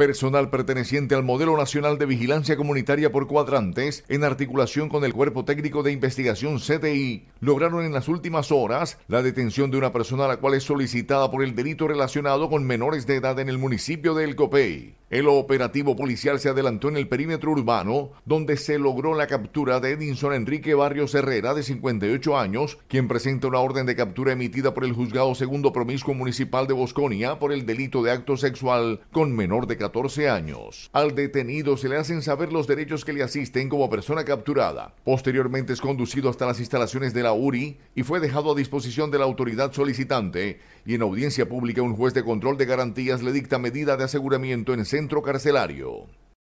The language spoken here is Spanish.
Personal perteneciente al Modelo Nacional de Vigilancia Comunitaria por Cuadrantes, en articulación con el Cuerpo Técnico de Investigación CTI, lograron en las últimas horas la detención de una persona a la cual es solicitada por el delito relacionado con menores de edad en el municipio de El Copey. El operativo policial se adelantó en el perímetro urbano, donde se logró la captura de Edinson Enrique Barrios Herrera, de 58 años, quien presenta una orden de captura emitida por el juzgado segundo promiscuo municipal de Bosconia por el delito de acto sexual con menor de 14 años. Al detenido se le hacen saber los derechos que le asisten como persona capturada. Posteriormente es conducido hasta las instalaciones de la URI y fue dejado a disposición de la autoridad solicitante y en audiencia pública un juez de control de garantías le dicta medida de aseguramiento en centro carcelario.